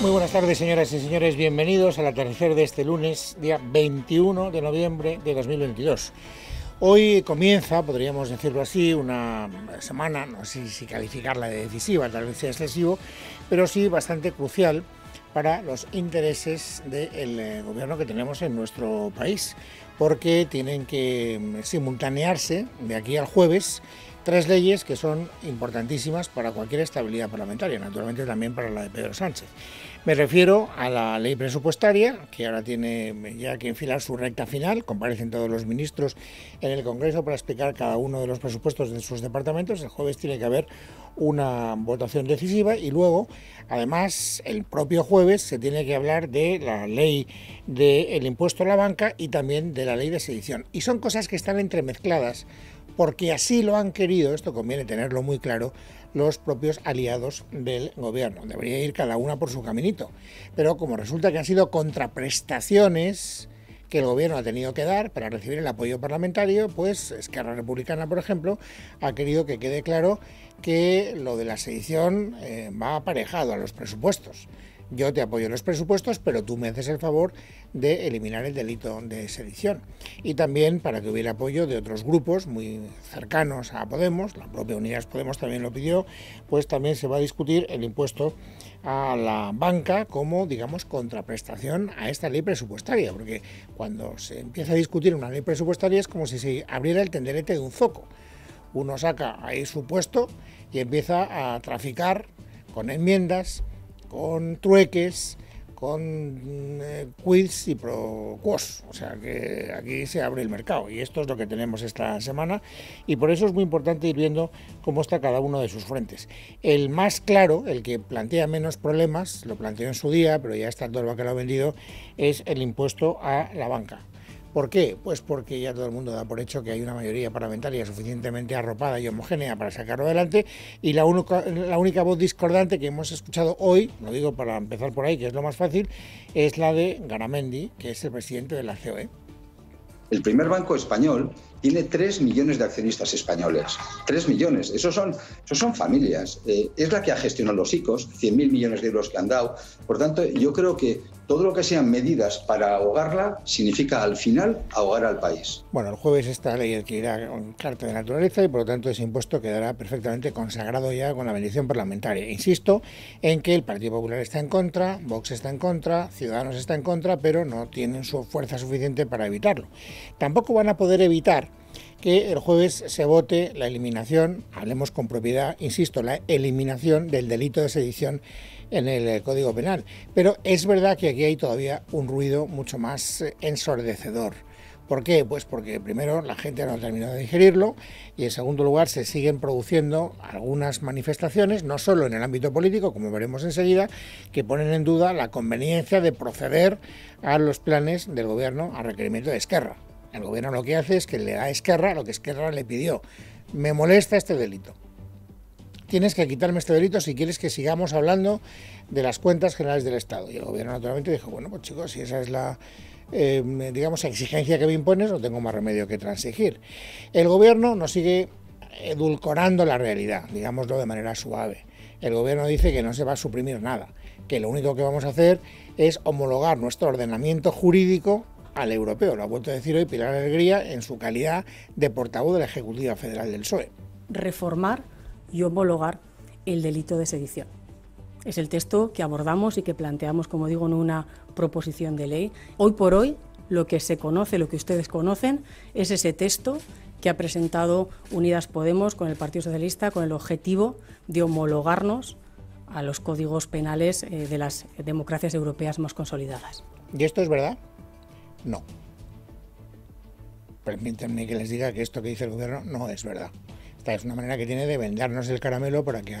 Muy buenas tardes, señoras y señores. Bienvenidos al atardecer de este lunes, día 21 de noviembre de 2022. Hoy comienza, podríamos decirlo así, una semana, no sé si calificarla de decisiva, tal vez sea excesivo, pero sí bastante crucial para los intereses del eh, gobierno que tenemos en nuestro país, porque tienen que mm, simultanearse de aquí al jueves tres leyes que son importantísimas para cualquier estabilidad parlamentaria, naturalmente también para la de Pedro Sánchez. Me refiero a la ley presupuestaria, que ahora tiene ya que enfilar su recta final. Comparecen todos los ministros en el Congreso para explicar cada uno de los presupuestos de sus departamentos. El jueves tiene que haber una votación decisiva y luego, además, el propio jueves se tiene que hablar de la ley del impuesto a la banca y también de la ley de sedición. Y son cosas que están entremezcladas porque así lo han querido, esto conviene tenerlo muy claro, los propios aliados del gobierno. Debería ir cada una por su caminito. Pero como resulta que han sido contraprestaciones que el gobierno ha tenido que dar para recibir el apoyo parlamentario, pues Esquerra Republicana, por ejemplo, ha querido que quede claro que lo de la sedición eh, va aparejado a los presupuestos yo te apoyo en los presupuestos, pero tú me haces el favor de eliminar el delito de sedición. Y también para que hubiera apoyo de otros grupos muy cercanos a Podemos, la propia Unidas Podemos también lo pidió, pues también se va a discutir el impuesto a la banca como, digamos, contraprestación a esta ley presupuestaria, porque cuando se empieza a discutir una ley presupuestaria es como si se abriera el tenderete de un zoco. Uno saca ahí su puesto y empieza a traficar con enmiendas, con trueques, con eh, quids y y quos, O sea que aquí se abre el mercado y esto es lo que tenemos esta semana y por eso es muy importante ir viendo cómo está cada uno de sus frentes. El más claro, el que plantea menos problemas, lo planteó en su día, pero ya está todo el bacalao vendido, es el impuesto a la banca. ¿Por qué? Pues porque ya todo el mundo da por hecho que hay una mayoría parlamentaria suficientemente arropada y homogénea para sacarlo adelante y la, única, la única voz discordante que hemos escuchado hoy, lo digo para empezar por ahí, que es lo más fácil, es la de Garamendi, que es el presidente de la COE. El primer banco español tiene 3 millones de accionistas españoles. 3 millones. Esos son, son familias. Eh, es la que ha gestionado los ICOs, 100.000 millones de euros que han dado. Por tanto, yo creo que todo lo que sean medidas para ahogarla significa al final ahogar al país. Bueno, el jueves esta ley adquirirá un carta de naturaleza y por lo tanto ese impuesto quedará perfectamente consagrado ya con la bendición parlamentaria. Insisto en que el Partido Popular está en contra, Vox está en contra, Ciudadanos está en contra, pero no tienen su fuerza suficiente para evitarlo. Tampoco van a poder evitar que el jueves se vote la eliminación, hablemos con propiedad, insisto, la eliminación del delito de sedición en el eh, Código Penal. Pero es verdad que aquí hay todavía un ruido mucho más eh, ensordecedor. ¿Por qué? Pues porque primero la gente no ha terminado de digerirlo y en segundo lugar se siguen produciendo algunas manifestaciones, no solo en el ámbito político, como veremos enseguida, que ponen en duda la conveniencia de proceder a los planes del gobierno a requerimiento de Esquerra. El gobierno lo que hace es que le da a Esquerra lo que Esquerra le pidió. Me molesta este delito tienes que quitarme este delito si quieres que sigamos hablando de las cuentas generales del Estado. Y el gobierno naturalmente dijo, bueno, pues chicos, si esa es la... Eh, digamos, exigencia que me impones, no tengo más remedio que transigir. El gobierno nos sigue edulcorando la realidad, digámoslo de manera suave. El gobierno dice que no se va a suprimir nada, que lo único que vamos a hacer es homologar nuestro ordenamiento jurídico al europeo. Lo ha vuelto a decir hoy Pilar Alegría en su calidad de portavoz de la Ejecutiva Federal del PSOE. Reformar y homologar el delito de sedición. Es el texto que abordamos y que planteamos, como digo, en una proposición de ley. Hoy por hoy, lo que se conoce, lo que ustedes conocen, es ese texto que ha presentado Unidas Podemos con el Partido Socialista con el objetivo de homologarnos a los códigos penales eh, de las democracias europeas más consolidadas. ¿Y esto es verdad? No. Permítanme que les diga que esto que dice el gobierno no es verdad. Esta es una manera que tiene de vendernos el caramelo para que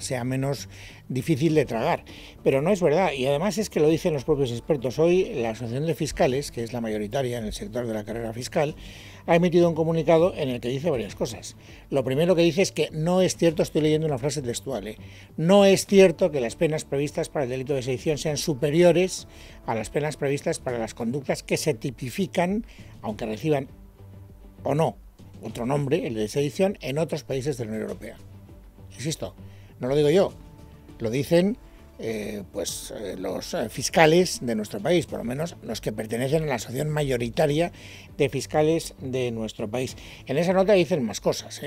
sea menos difícil de tragar. Pero no es verdad, y además es que lo dicen los propios expertos. Hoy la Asociación de Fiscales, que es la mayoritaria en el sector de la carrera fiscal, ha emitido un comunicado en el que dice varias cosas. Lo primero que dice es que no es cierto, estoy leyendo una frase textual, ¿eh? no es cierto que las penas previstas para el delito de sedición sean superiores a las penas previstas para las conductas que se tipifican, aunque reciban o no otro nombre, el de esa en otros países de la Unión Europea. Insisto, no lo digo yo, lo dicen eh, pues, eh, los eh, fiscales de nuestro país, por lo menos los que pertenecen a la asociación mayoritaria de fiscales de nuestro país. En esa nota dicen más cosas.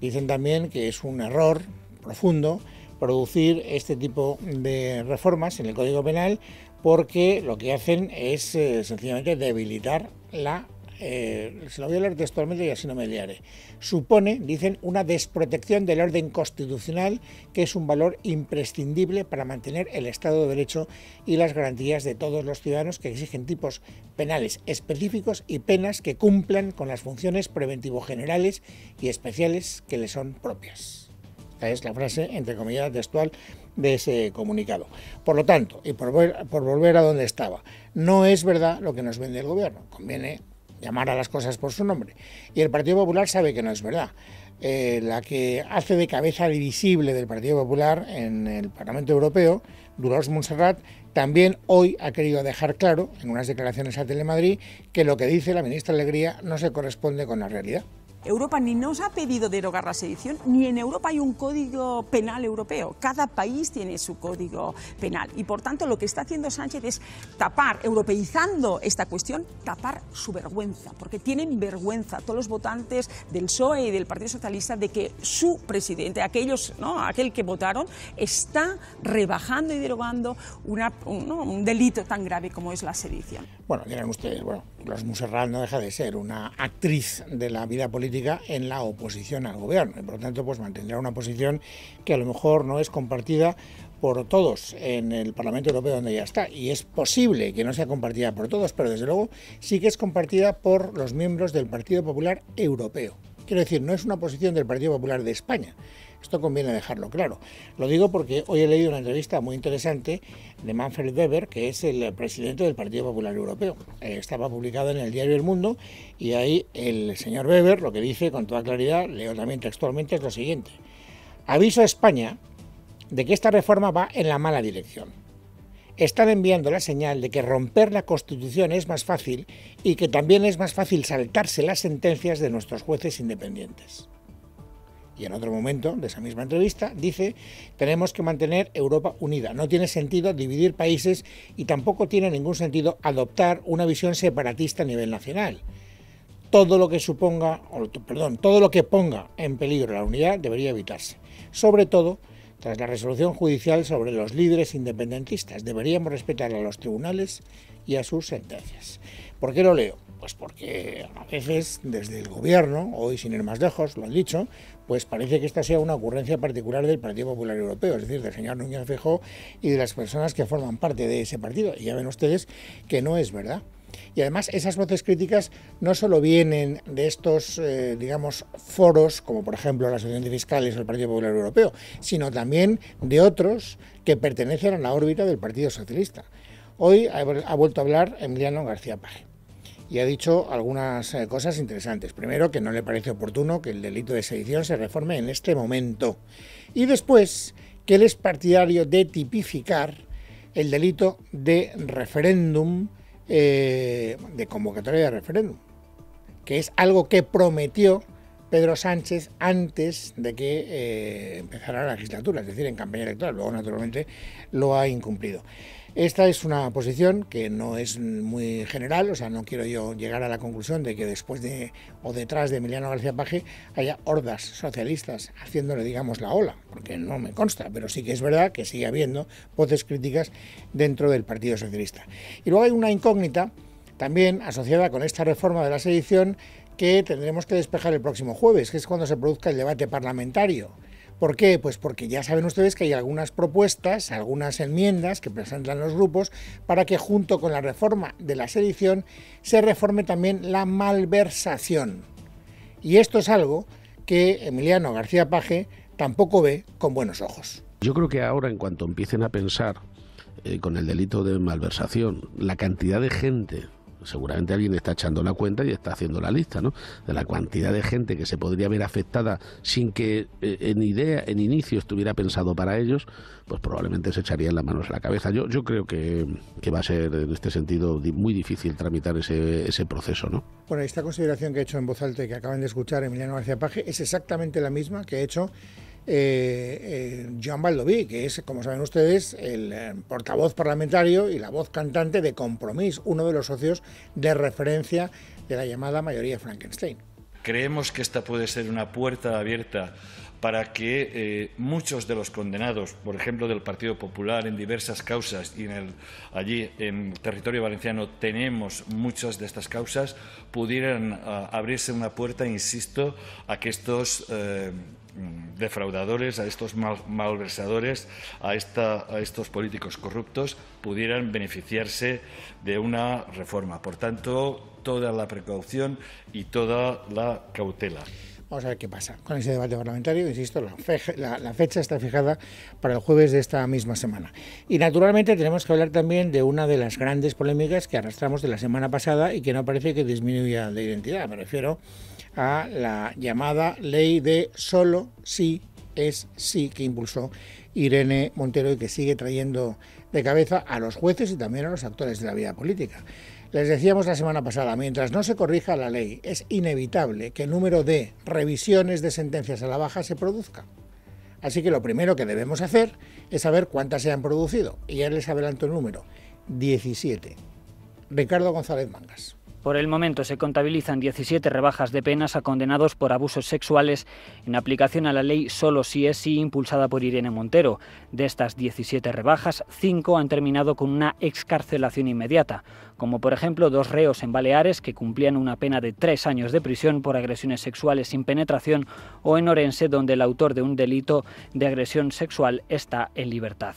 Dicen también que es un error profundo producir este tipo de reformas en el Código Penal porque lo que hacen es sencillamente debilitar la eh, se lo voy a leer textualmente y así no me liaré, supone, dicen, una desprotección del orden constitucional, que es un valor imprescindible para mantener el Estado de Derecho y las garantías de todos los ciudadanos que exigen tipos penales específicos y penas que cumplan con las funciones preventivo generales y especiales que le son propias. esa es la frase, entre comillas, textual de ese comunicado. Por lo tanto, y por volver a donde estaba, no es verdad lo que nos vende el gobierno. Conviene llamar a las cosas por su nombre. Y el Partido Popular sabe que no es verdad. Eh, la que hace de cabeza divisible del Partido Popular en el Parlamento Europeo, Dolores Montserrat, también hoy ha querido dejar claro, en unas declaraciones a Telemadrid, que lo que dice la ministra Alegría no se corresponde con la realidad. Europa ni nos ha pedido derogar la sedición, ni en Europa hay un código penal europeo. Cada país tiene su código penal. Y por tanto, lo que está haciendo Sánchez es tapar, europeizando esta cuestión, tapar su vergüenza, porque tienen vergüenza todos los votantes del PSOE y del Partido Socialista de que su presidente, aquellos, ¿no? aquel que votaron, está rebajando y derogando un, delito tan grave como es la sedición. Bueno, dirán ustedes, bueno, Los no deja de ser una actriz de la vida política en la oposición al gobierno y por lo tanto pues mantendrá una posición que a lo mejor no es compartida por todos en el Parlamento Europeo donde ya está. Y es posible que no sea compartida por todos, pero desde luego sí que es compartida por los miembros del Partido Popular Europeo. Quiero decir, no es una posición del Partido Popular de España, esto conviene dejarlo claro. Lo digo porque hoy he leído una entrevista muy interesante de Manfred Weber, que es el presidente del Partido Popular Europeo. Eh, estaba publicado en el diario El Mundo y ahí el señor Weber lo que dice con toda claridad, leo también textualmente, es lo siguiente. Aviso a España de que esta reforma va en la mala dirección. Están enviando la señal de que romper la Constitución es más fácil y que también es más fácil saltarse las sentencias de nuestros jueces independientes. Y en otro momento de esa misma entrevista dice, tenemos que mantener Europa unida. No tiene sentido dividir países y tampoco tiene ningún sentido adoptar una visión separatista a nivel nacional. Todo lo que suponga, perdón, todo lo que ponga en peligro la unidad debería evitarse. Sobre todo tras la resolución judicial sobre los líderes independentistas. Deberíamos respetar a los tribunales y a sus sentencias. ¿Por qué lo leo? Pues porque a veces desde el gobierno, hoy sin ir más lejos, lo han dicho, pues parece que esta sea una ocurrencia particular del Partido Popular Europeo, es decir, del señor Núñez Fejó y de las personas que forman parte de ese partido. Y ya ven ustedes que no es verdad. Y además esas voces críticas no solo vienen de estos, eh, digamos, foros, como por ejemplo la Asociación de Fiscales o el Partido Popular Europeo, sino también de otros que pertenecen a la órbita del Partido Socialista. Hoy ha, vuelto a hablar Emiliano García Paje y ha dicho algunas eh, cosas interesantes. Primero, que no le parece oportuno que el delito de sedición se reforme en este momento. Y después, que él es partidario de tipificar el delito de referéndum, eh, de convocatoria de referéndum, que es algo que prometió Pedro Sánchez antes de que eh, empezara la legislatura, es decir, en campaña electoral. Luego, naturalmente, lo ha incumplido. Esta es una posición que no es muy general, o sea, no quiero yo llegar a la conclusión de que después de o detrás de Emiliano García Paje haya hordas socialistas haciéndole, digamos, la ola, porque no me consta, pero sí que es verdad que sigue habiendo voces críticas dentro del Partido Socialista. Y luego hay una incógnita también asociada con esta reforma de la sedición que tendremos que despejar el próximo jueves, que es cuando se produzca el debate parlamentario ¿Por qué? Pues porque ya saben ustedes que hay algunas propuestas, algunas enmiendas que presentan los grupos para que junto con la reforma de la sedición se reforme también la malversación. Y esto es algo que Emiliano García Paje tampoco ve con buenos ojos. Yo creo que ahora en cuanto empiecen a pensar eh, con el delito de malversación, la cantidad de gente seguramente alguien está echando la cuenta y está haciendo la lista, ¿no? De la cantidad de gente que se podría ver afectada sin que eh, en idea, en inicio estuviera pensado para ellos, pues probablemente se echarían las manos a la cabeza. Yo, yo creo que, va a ser en este sentido muy difícil tramitar ese, ese proceso, ¿no? Bueno, esta consideración que he hecho en voz alta y que acaban de escuchar Emiliano García Paje es exactamente la misma que he hecho eh, eh, Joan Baldoví, que es, como saben ustedes, el eh, portavoz parlamentario y la voz cantante de Compromís, uno de los socios de referencia de la llamada mayoría Frankenstein. Creemos que esta puede ser una puerta abierta para que eh, muchos de los condenados, por ejemplo, del Partido Popular en diversas causas y en allí en territorio valenciano tenemos muchas de estas causas, pudieran ah, abrirse una puerta, insisto, a que estos defraudadores, a estos malversadores, a, esta, a estos políticos corruptos, pudieran beneficiarse de una reforma. Por tanto, toda la precaución y toda la cautela. Vamos a ver qué pasa con ese debate parlamentario. Insisto, la, la, fecha está fijada para el jueves de esta misma semana. Y naturalmente tenemos que hablar también de una de las grandes polémicas que arrastramos de la semana pasada y que no parece que disminuya de identidad. Me refiero a la llamada ley de solo sí es sí que impulsó Irene Montero y que sigue trayendo de cabeza a los jueces y también a los actores de la vida política. Les decíamos la semana pasada, mientras no se corrija la ley, es inevitable que el número de revisiones de sentencias a la baja se produzca. Así que lo primero que debemos hacer es saber cuántas se han producido. Y ya les adelanto el número, 17. Ricardo González Mangas. Por el momento se contabilizan 17 rebajas de penas a condenados por abusos sexuales en aplicación a la ley Solo si es sí impulsada por Irene Montero. De estas 17 rebajas, 5 han terminado con una excarcelación inmediata, como por ejemplo dos reos en Baleares que cumplían una pena de 3 años de prisión por agresiones sexuales sin penetración o en Orense donde el autor de un delito de agresión sexual está en libertad.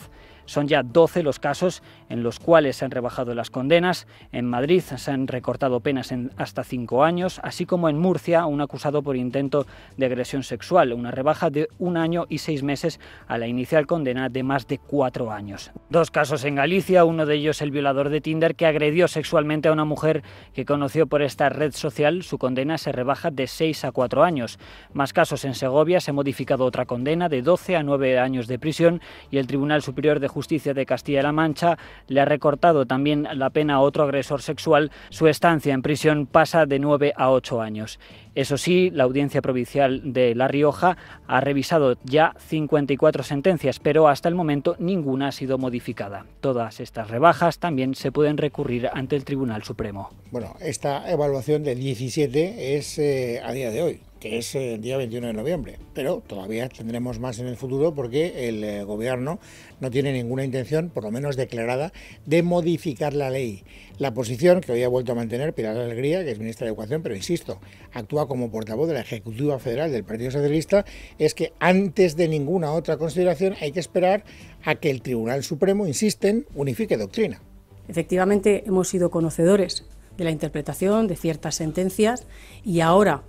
Son ya 12 los casos en los cuales se han rebajado las condenas. En Madrid se han recortado penas en hasta 5 años, así como en Murcia un acusado por intento de agresión sexual, una rebaja de un año y seis meses a la inicial condena de más de cuatro años. Dos casos en Galicia, uno de ellos el violador de Tinder que agredió sexualmente a una mujer que conoció por esta red social, su condena se rebaja de seis a cuatro años. Más casos en Segovia, se ha modificado otra condena de 12 a 9 años de prisión y el Tribunal Superior de Justicia Justicia de Castilla-La Mancha le ha recortado también la pena a otro agresor sexual. Su estancia en prisión pasa de nueve a ocho años. Eso sí, la Audiencia Provincial de La Rioja ha revisado ya 54 sentencias, pero hasta el momento ninguna ha sido modificada. Todas estas rebajas también se pueden recurrir ante el Tribunal Supremo. Bueno, esta evaluación del 17 es eh, a día de hoy que es el día 21 de noviembre. Pero todavía tendremos más en el futuro porque el eh, gobierno no tiene ninguna intención, por lo menos declarada, de modificar la ley. La posición que hoy ha vuelto a mantener Pilar Alegría, que es ministra de Educación, pero insisto, actúa como portavoz de la Ejecutiva Federal del Partido Socialista, es que antes de ninguna otra consideración hay que esperar a que el Tribunal Supremo, insisten, unifique doctrina. Efectivamente, hemos sido conocedores de la interpretación de ciertas sentencias y ahora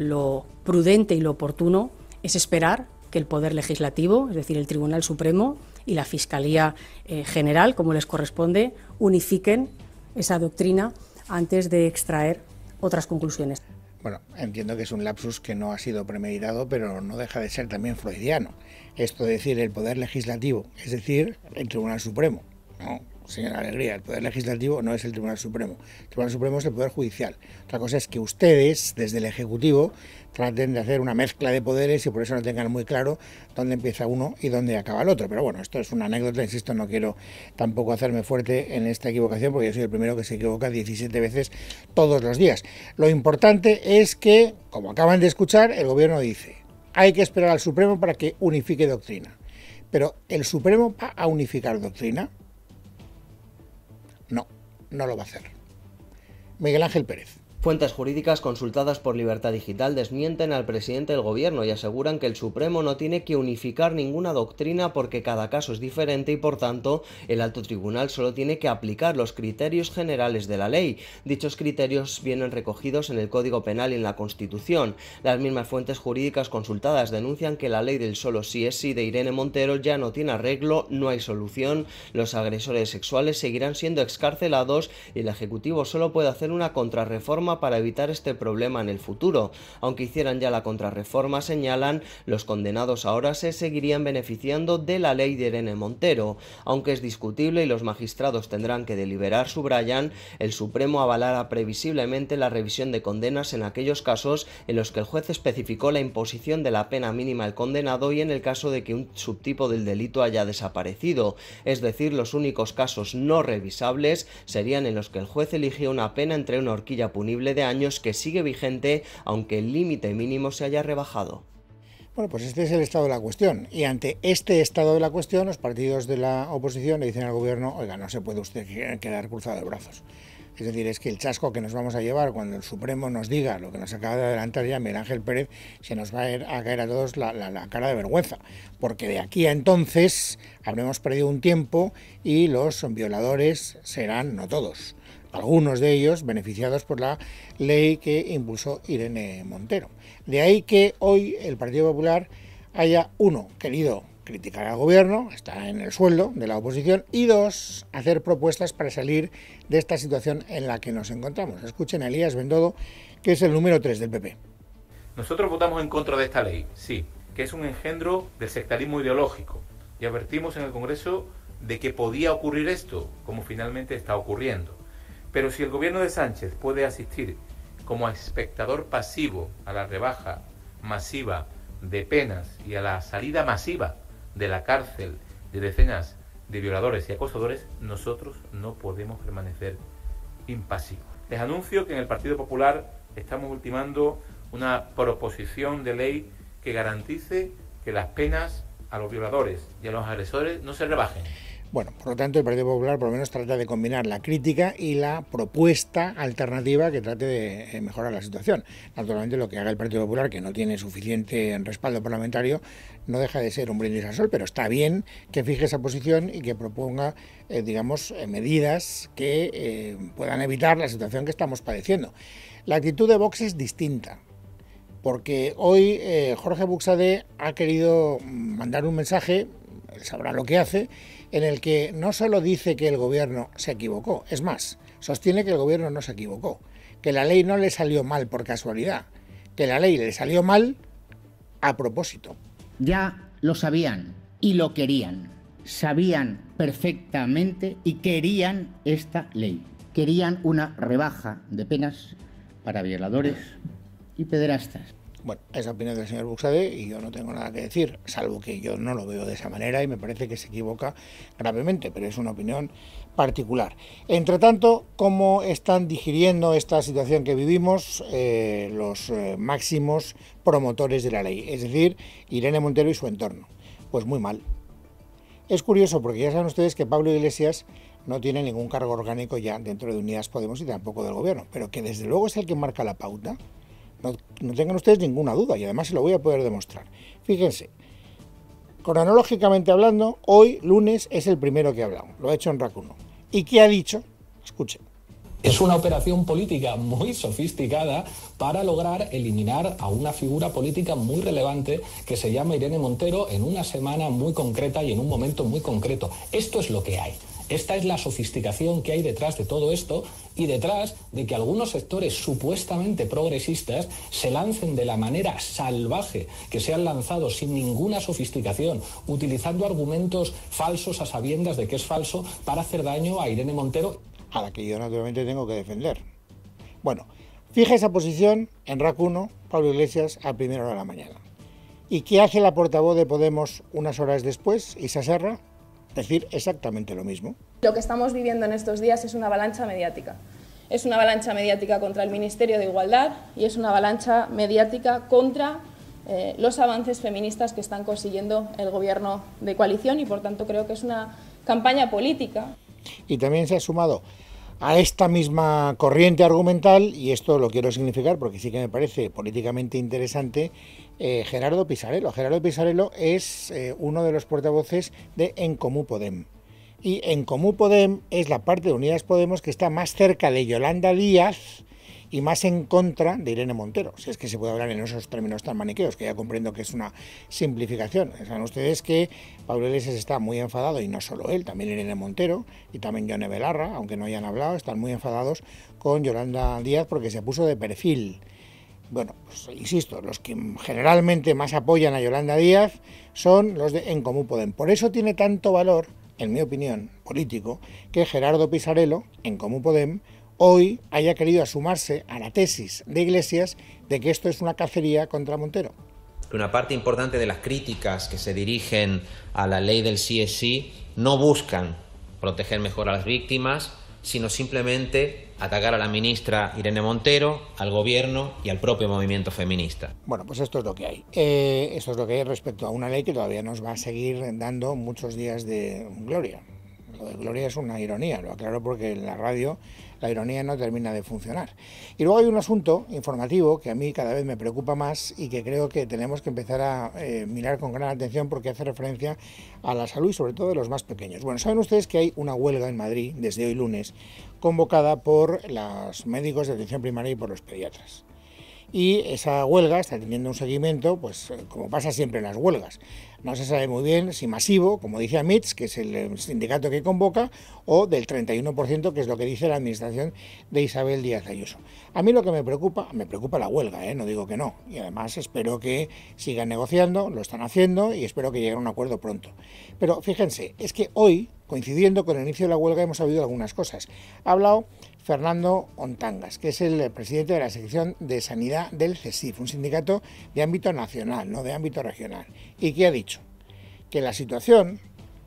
lo prudente y lo oportuno es esperar que el Poder Legislativo, es decir, el Tribunal Supremo y la Fiscalía eh, General, como les corresponde, unifiquen esa doctrina antes de extraer otras conclusiones. Bueno, entiendo que es un lapsus que no ha sido premeditado, pero no deja de ser también freudiano. Esto de decir el Poder Legislativo, es decir, el Tribunal Supremo. ¿no? señora Alegría, el Poder Legislativo no es el Tribunal Supremo. El Tribunal Supremo es el Poder Judicial. Otra cosa es que ustedes, desde el Ejecutivo, traten de hacer una mezcla de poderes y por eso no tengan muy claro dónde empieza uno y dónde acaba el otro. Pero bueno, esto es una anécdota, insisto, no quiero tampoco hacerme fuerte en esta equivocación porque yo soy el primero que se equivoca 17 veces todos los días. Lo importante es que, como acaban de escuchar, el gobierno dice, hay que esperar al Supremo para que unifique doctrina. Pero el Supremo va a unificar doctrina no lo va a hacer. Miguel Ángel Pérez. Fuentes jurídicas consultadas por Libertad Digital desmienten al presidente del gobierno y aseguran que el Supremo no tiene que unificar ninguna doctrina porque cada caso es diferente y por tanto el alto tribunal solo tiene que aplicar los criterios generales de la ley. Dichos criterios vienen recogidos en el Código Penal y en la Constitución. Las mismas fuentes jurídicas consultadas denuncian que la ley del solo sí es sí de Irene Montero ya no tiene arreglo, no hay solución, los agresores sexuales seguirán siendo excarcelados y el Ejecutivo solo puede hacer una contrarreforma para evitar este problema en el futuro. Aunque hicieran ya la contrarreforma, señalan, los condenados ahora se seguirían beneficiando de la ley de Irene Montero. Aunque es discutible y los magistrados tendrán que deliberar, subrayan, el Supremo avalará previsiblemente la revisión de condenas en aquellos casos en los que el juez especificó la imposición de la pena mínima al condenado y en el caso de que un subtipo del delito haya desaparecido. Es decir, los únicos casos no revisables serían en los que el juez eligió una pena entre una horquilla punible de años que sigue vigente aunque el límite mínimo se haya rebajado. Bueno, pues este es el estado de la cuestión. Y ante este estado de la cuestión, los partidos de la oposición le dicen al gobierno, oiga, no se puede usted quedar cruzado de brazos. Es decir, es que el chasco que nos vamos a llevar cuando el Supremo nos diga lo que nos acaba de adelantar ya Miguel Ángel Pérez, se nos va a, a caer a todos la, la, cara de vergüenza. Porque de aquí a entonces habremos perdido un tiempo y los violadores serán, no todos, algunos de ellos beneficiados por la ley que impulsó Irene Montero. De ahí que hoy el Partido Popular haya, uno, querido criticar al gobierno, está en el sueldo de la oposición, y dos, hacer propuestas para salir de esta situación en la que nos encontramos. Escuchen a Elías Bendodo, que es el número tres del PP. Nosotros votamos en contra de esta ley, sí, que es un engendro del sectarismo ideológico, y advertimos en el Congreso de que podía ocurrir esto, como finalmente está ocurriendo. Pero si el gobierno de Sánchez puede asistir como espectador pasivo a la rebaja masiva de penas y a la salida masiva de la cárcel de decenas de violadores y acosadores, nosotros no podemos permanecer impasivos. Les anuncio que en el Partido Popular estamos ultimando una proposición de ley que garantice que las penas a los violadores y a los agresores no se rebajen. Bueno, por lo tanto, el Partido Popular por lo menos trata de combinar la crítica y la propuesta alternativa que trate de eh, mejorar la situación. Naturalmente, lo que haga el Partido Popular, que no tiene suficiente respaldo parlamentario, no deja de ser un brindis al sol, pero está bien que fije esa posición y que proponga, eh, digamos, eh, medidas que puedan evitar la situación que estamos padeciendo. La actitud de Vox es distinta porque hoy Jorge Buxade ha querido mm, mandar un mensaje, sabrá lo que hace, en el que no solo dice que el gobierno se equivocó, es más, sostiene que el gobierno no se equivocó, que la ley no le salió mal por casualidad, que la ley le salió mal a propósito. Ya lo sabían y lo querían, sabían perfectamente y querían esta ley, querían una rebaja de penas para violadores y pederastas. Bueno, es la opinión del señor Buxade y yo no tengo nada que decir, salvo que yo no lo veo de esa manera y me parece que se equivoca gravemente, pero es una opinión particular. Entre tanto, ¿cómo están digiriendo esta situación que vivimos eh, los eh, máximos promotores de la ley? Es decir, Irene Montero y su entorno. Pues muy mal. Es curioso porque ya saben ustedes que Pablo Iglesias no tiene ningún cargo orgánico ya dentro de Unidas Podemos y tampoco del gobierno, pero que desde luego es el que marca la pauta no, tengan ustedes ninguna duda y además se lo voy a poder demostrar. Fíjense, cronológicamente hablando, hoy, lunes, es el primero que hablamos. Lo ha hecho en Racuno. ¿Y qué ha dicho? Escuchen. Es una operación política muy sofisticada para lograr eliminar a una figura política muy relevante que se llama Irene Montero en una semana muy concreta y en un momento muy concreto. Esto es lo que hay. Esta es la sofisticación que hay detrás de todo esto y detrás de que algunos sectores supuestamente progresistas se lancen de la manera salvaje que se han lanzado sin ninguna sofisticación, utilizando argumentos falsos a sabiendas de que es falso para hacer daño a Irene Montero. A la que yo naturalmente tengo que defender. Bueno, fija esa posición en RAC 1, Pablo Iglesias, a primera hora de la mañana. ¿Y qué hace la portavoz de Podemos unas horas después, se Serra? decir exactamente lo mismo. Lo que estamos viviendo en estos días es una avalancha mediática. Es una avalancha mediática contra el Ministerio de Igualdad y es una avalancha mediática contra eh, los avances feministas que están consiguiendo el gobierno de coalición y por tanto creo que es una campaña política. Y también se ha sumado a esta misma corriente argumental, y esto lo quiero significar porque sí que me parece políticamente interesante, eh, Gerardo Pisarello. Gerardo Pisarello es eh, uno de los portavoces de En Comú Podem. Y En Comú Podem es la parte de Unidas Podemos que está más cerca de Yolanda Díaz, y más en contra de Irene Montero, si es que se puede hablar en esos términos tan maniqueos, que ya comprendo que es una simplificación. Saben ustedes que Pablo Iglesias está muy enfadado, y no solo él, también Irene Montero y también Johnny Belarra, aunque no hayan hablado, están muy enfadados con Yolanda Díaz porque se puso de perfil bueno, pues, insisto, los que generalmente más apoyan a Yolanda Díaz son los de En Común Podem. Por eso tiene tanto valor, en mi opinión, político, que Gerardo Pisarello, En Común Podem, hoy haya querido sumarse a la tesis de Iglesias de que esto es una cacería contra Montero. Una parte importante de las críticas que se dirigen a la ley del CSI no buscan proteger mejor a las víctimas, sino simplemente atacar a la ministra Irene Montero, al gobierno y al propio movimiento feminista. Bueno, pues esto es lo que hay. Eh, esto es lo que hay respecto a una ley que todavía nos va a seguir dando muchos días de gloria de Gloria es una ironía, lo aclaro porque en la radio la ironía no termina de funcionar. Y luego hay un asunto informativo que a mí cada vez me preocupa más y que creo que tenemos que empezar a eh, mirar con gran atención porque hace referencia a la salud y sobre todo de los más pequeños. Bueno, saben ustedes que hay una huelga en Madrid desde hoy lunes convocada por los médicos de atención primaria y por los pediatras y esa huelga está teniendo un seguimiento, pues eh, como pasa siempre en las huelgas. No se sabe muy bien si masivo, como dice AMITS, que es el sindicato que convoca, o del 31%, que es lo que dice la administración de Isabel Díaz Ayuso. A mí lo que me preocupa, me preocupa la huelga, ¿eh? no digo que no. Y además espero que sigan negociando, lo están haciendo y espero que llegue a un acuerdo pronto. Pero fíjense, es que hoy, coincidiendo con el inicio de la huelga, hemos sabido algunas cosas. Ha hablado Fernando Ontangas, que es el presidente de la sección de sanidad del CESIF, un sindicato de ámbito nacional, no de ámbito regional, y que ha dicho que la situación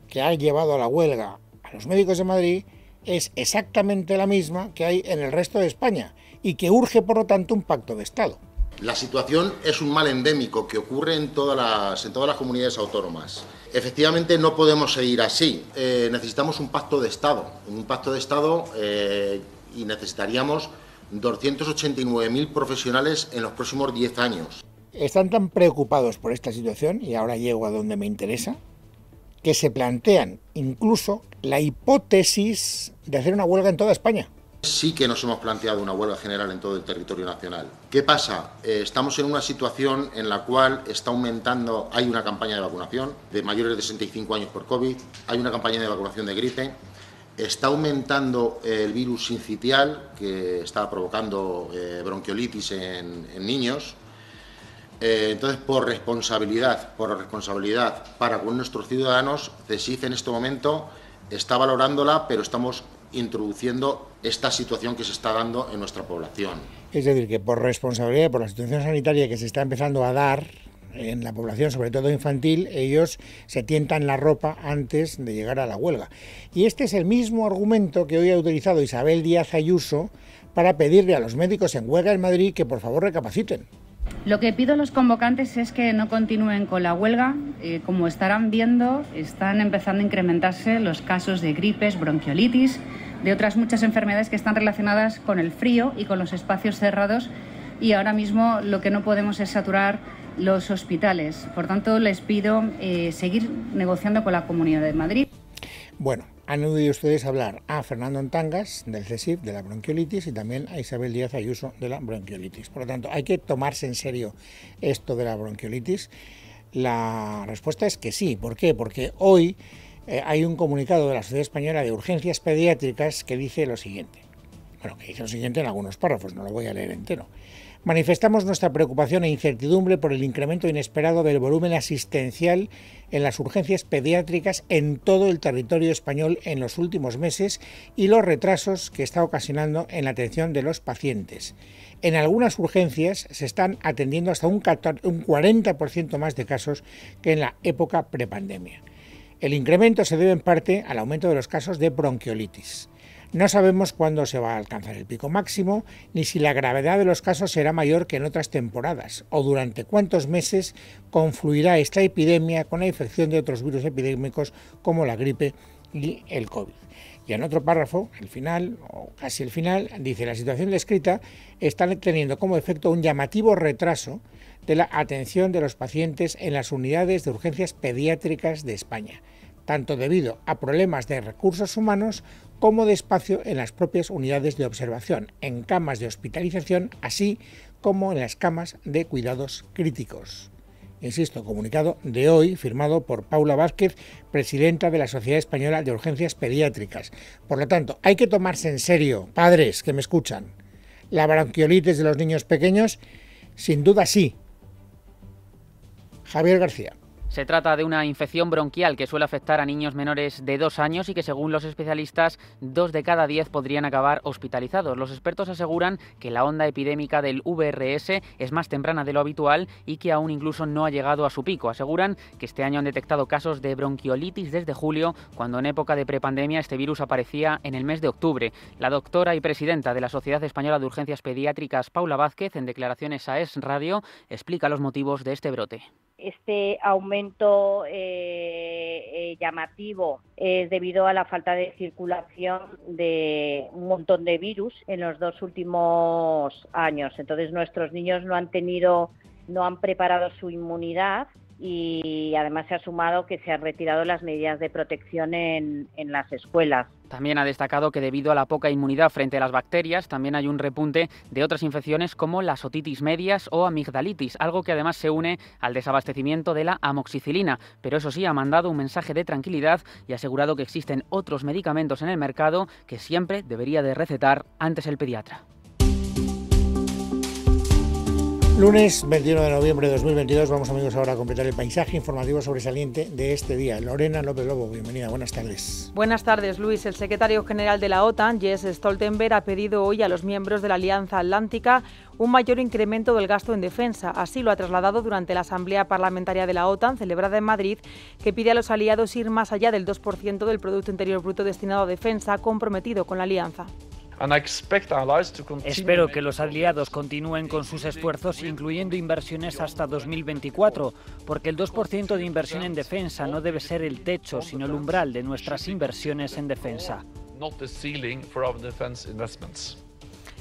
que ha llevado a la huelga a los médicos de Madrid es exactamente la misma que hay en el resto de España y que urge, por lo tanto, un pacto de Estado. La situación es un mal endémico que ocurre en todas las, en todas las comunidades autónomas. Efectivamente, no podemos seguir así. Eh, necesitamos un pacto de Estado, un pacto de Estado eh, y necesitaríamos 289.000 profesionales en los próximos 10 años. Están tan preocupados por esta situación, y ahora llego a donde me interesa, que se plantean incluso la hipótesis de hacer una huelga en toda España. Sí que nos hemos planteado una huelga general en todo el territorio nacional. ¿Qué pasa? Eh, estamos en una situación en la cual está aumentando, hay una campaña de vacunación de mayores de 65 años por COVID, hay una campaña de vacunación de gripe, Está aumentando el virus sincitial, que está provocando eh, bronquiolitis en, niños. Eh, entonces, por responsabilidad, por responsabilidad para con nuestros ciudadanos, CESIF en este momento está valorándola, pero estamos introduciendo esta situación que se está dando en nuestra población. Es decir, que por responsabilidad, por la situación sanitaria que se está empezando a dar, en la población, sobre todo infantil, ellos se tientan la ropa antes de llegar a la huelga. Y este es el mismo argumento que hoy ha utilizado Isabel Díaz Ayuso para pedirle a los médicos en huelga en Madrid que por favor recapaciten. Lo que pido a los convocantes es que no continúen con la huelga. Eh, como estarán viendo, están empezando a incrementarse los casos de gripes, bronquiolitis, de otras muchas enfermedades que están relacionadas con el frío y con los espacios cerrados. Y ahora mismo lo que no podemos es saturar los hospitales. Por tanto, les pido eh, seguir negociando con la Comunidad de Madrid. Bueno, han oído ustedes hablar a Fernando Antangas del CESIF de la bronquiolitis y también a Isabel Díaz Ayuso de la bronquiolitis. Por lo tanto, hay que tomarse en serio esto de la bronquiolitis. La respuesta es que sí. ¿Por qué? Porque hoy eh, hay un comunicado de la Sociedad Española de Urgencias Pediátricas que dice lo siguiente. Bueno, que dice lo siguiente en algunos párrafos, no lo voy a leer entero manifestamos nuestra preocupación e incertidumbre por el incremento inesperado del volumen asistencial en las urgencias pediátricas en todo el territorio español en los últimos meses y los retrasos que está ocasionando en la atención de los pacientes. En algunas urgencias se están atendiendo hasta un 40% más de casos que en la época prepandemia. El incremento se debe en parte al aumento de los casos de bronquiolitis. No sabemos cuándo se va a alcanzar el pico máximo, ni si la gravedad de los casos será mayor que en otras temporadas, o durante cuántos meses confluirá esta epidemia con la infección de otros virus epidémicos como la gripe y el COVID. Y en otro párrafo, el final, o casi el final, dice, la situación descrita está teniendo como efecto un llamativo retraso de la atención de los pacientes en las unidades de urgencias pediátricas de España tanto debido a problemas de recursos humanos como de espacio en las propias unidades de observación, en camas de hospitalización, así como en las camas de cuidados críticos. Insisto, comunicado de hoy firmado por Paula Vázquez, presidenta de la Sociedad Española de Urgencias Pediátricas. Por lo tanto, hay que tomarse en serio, padres que me escuchan, la bronquiolitis de los niños pequeños, sin duda sí. Javier García. Se trata de una infección bronquial que suele afectar a niños menores de dos años y que según los especialistas, dos de cada diez podrían acabar hospitalizados. Los expertos aseguran que la onda epidémica del VRS es más temprana de lo habitual y que aún incluso no ha llegado a su pico. Aseguran que este año han detectado casos de bronquiolitis desde julio, cuando en época de prepandemia este virus aparecía en el mes de octubre. La doctora y presidenta de la Sociedad Española de Urgencias Pediátricas, Paula Vázquez, en declaraciones a Es Radio, explica los motivos de este brote. Este aumento eh, eh, llamativo es debido a la falta de circulación de un montón de virus en los dos últimos años. Entonces nuestros niños no han tenido, no han preparado su inmunidad y además se ha sumado que se han retirado las medidas de protección en, las escuelas. También ha destacado que debido a la poca inmunidad frente a las bacterias, también hay un repunte de otras infecciones como las otitis medias o amigdalitis, algo que además se une al desabastecimiento de la amoxicilina. Pero eso sí, ha mandado un mensaje de tranquilidad y ha asegurado que existen otros medicamentos en el mercado que siempre debería de recetar antes el pediatra. Lunes 21 de noviembre de 2022, vamos amigos ahora a completar el paisaje informativo sobresaliente de este día. Lorena López Lobo, bienvenida, buenas tardes. Buenas tardes Luis, el secretario general de la OTAN, Jess Stoltenberg, ha pedido hoy a los miembros de la Alianza Atlántica un mayor incremento del gasto en defensa. Así lo ha trasladado durante la Asamblea Parlamentaria de la OTAN, celebrada en Madrid, que pide a los aliados ir más allá del 2% del Producto Interior Bruto destinado a defensa, comprometido con la alianza. Espero que los aliados continúen con sus esfuerzos, incluyendo inversiones hasta 2024, porque el 2% de inversión en defensa no debe ser el techo, sino el umbral de nuestras inversiones en defensa.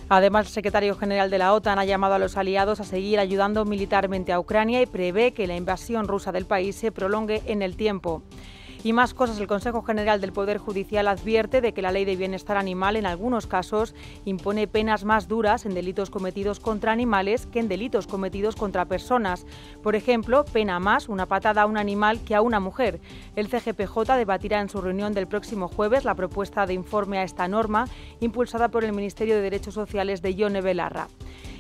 Además, el secretario general de la OTAN ha llamado a los aliados a seguir ayudando militarmente a Ucrania y prevé que la invasión rusa del país se prolongue en el tiempo. Y más cosas, el Consejo General del Poder Judicial advierte de que la ley de bienestar animal en algunos casos impone penas más duras en delitos cometidos contra animales que en delitos cometidos contra personas. Por ejemplo, pena más una patada a un animal que a una mujer. El CGPJ debatirá en su reunión del próximo jueves la propuesta de informe a esta norma impulsada por el Ministerio de Derechos Sociales de Yone Belarra.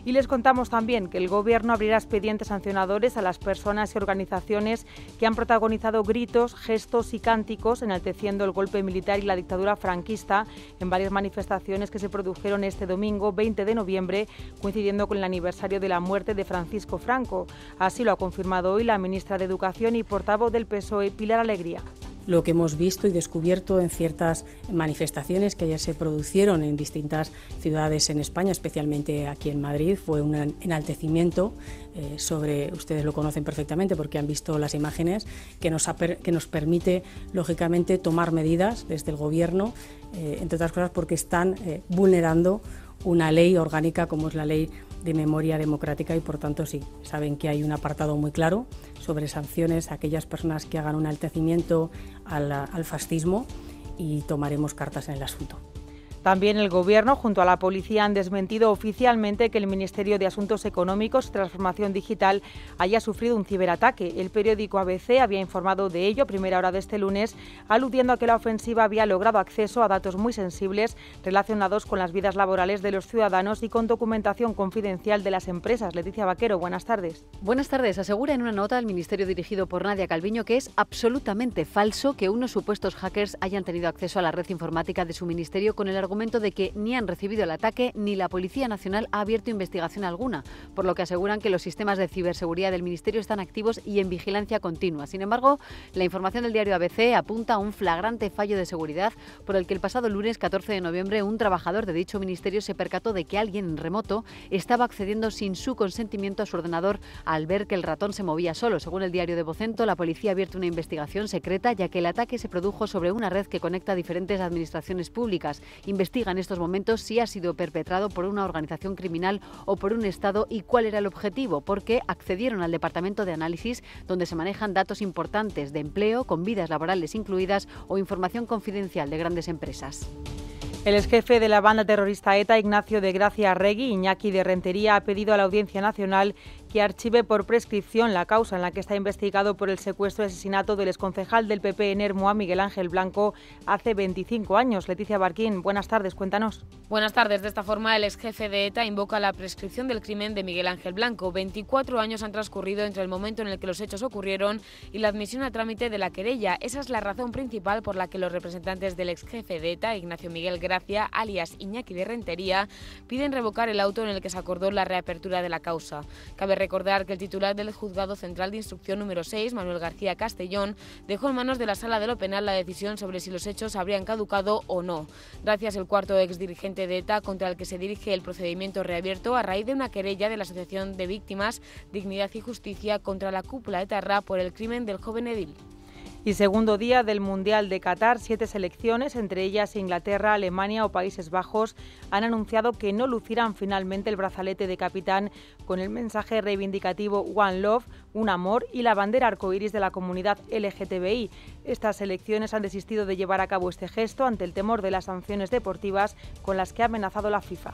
Y les contamos también que el Gobierno abrirá expedientes sancionadores a las personas y organizaciones que han protagonizado gritos, gestos y cánticos enalteciendo el golpe militar y la dictadura franquista en varias manifestaciones que se produjeron este domingo 20 de noviembre, coincidiendo con el aniversario de la muerte de Francisco Franco. Así lo ha confirmado hoy la ministra de Educación y portavoz del PSOE, Pilar Alegría lo que hemos visto y descubierto en ciertas manifestaciones que ya se produjeron en distintas ciudades en España, especialmente aquí en Madrid. Fue un enaltecimiento eh, sobre, ustedes lo conocen perfectamente porque han visto las imágenes, que nos, que nos permite, lógicamente, tomar medidas desde el Gobierno, eh, entre otras cosas porque están eh, vulnerando una ley orgánica como es la ley de memoria democrática y por tanto sí, saben que hay un apartado muy claro sobre sanciones a aquellas personas que hagan un altecimiento al, fascismo y tomaremos cartas en el asunto. También el Gobierno junto a la policía han desmentido oficialmente que el Ministerio de Asuntos Económicos y Transformación Digital haya sufrido un ciberataque. El periódico ABC había informado de ello a primera hora de este lunes, aludiendo a que la ofensiva había logrado acceso a datos muy sensibles relacionados con las vidas laborales de los ciudadanos y con documentación confidencial de las empresas. Leticia Vaquero, buenas tardes. Buenas tardes. Asegura en una nota el Ministerio dirigido por Nadia Calviño que es absolutamente falso que unos supuestos hackers hayan tenido acceso a la red informática de su ministerio con el argumento argumento de que ni han recibido el ataque ni la Policía Nacional ha abierto investigación alguna, por lo que aseguran que los sistemas de ciberseguridad del Ministerio están activos y en vigilancia continua. Sin embargo, la información del diario ABC apunta a un flagrante fallo de seguridad por el que el pasado lunes 14 de noviembre un trabajador de dicho ministerio se percató de que alguien remoto estaba accediendo sin su consentimiento a su ordenador al ver que el ratón se movía solo. Según el diario de Bocento... la policía ha abierto una investigación secreta ya que el ataque se produjo sobre una red que conecta diferentes administraciones públicas investiga en estos momentos si ha sido perpetrado por una organización criminal o por un Estado y cuál era el objetivo, porque accedieron al Departamento de Análisis donde se manejan datos importantes de empleo, con vidas laborales incluidas o información confidencial de grandes empresas. El exjefe de la banda terrorista ETA, Ignacio de Gracia Regui, Iñaki de Rentería, ha pedido a la Audiencia Nacional que archive por prescripción la causa en la que está investigado por el secuestro y asesinato del exconcejal del PP en Hermoa, Miguel Ángel Blanco, hace 25 años. Leticia Barquín, buenas tardes, cuéntanos. Buenas tardes. De esta forma, el ex jefe de ETA invoca la prescripción del crimen de Miguel Ángel Blanco. 24 años han transcurrido entre el momento en el que los hechos ocurrieron y la admisión a trámite de la querella. Esa es la razón principal por la que los representantes del ex jefe de ETA, Ignacio Miguel Gracia, alias Iñaki de Rentería, piden revocar el auto en el que se acordó la reapertura de la causa. Cabe Recordar que el titular del Juzgado Central de Instrucción número 6, Manuel García Castellón, dejó en manos de la Sala de lo Penal la decisión sobre si los hechos habrían caducado o no. Gracias al cuarto exdirigente de ETA contra el que se dirige el procedimiento reabierto a raíz de una querella de la Asociación de Víctimas, Dignidad y Justicia contra la cúpula etarra por el crimen del joven Edil. Y segundo día del Mundial de Qatar, siete selecciones, entre ellas Inglaterra, Alemania o Países Bajos, han anunciado que no lucirán finalmente el brazalete de capitán con el mensaje reivindicativo One Love, un amor y la bandera arcoiris de la comunidad LGTBI. Estas selecciones han desistido de llevar a cabo este gesto ante el temor de las sanciones deportivas con las que ha amenazado la FIFA.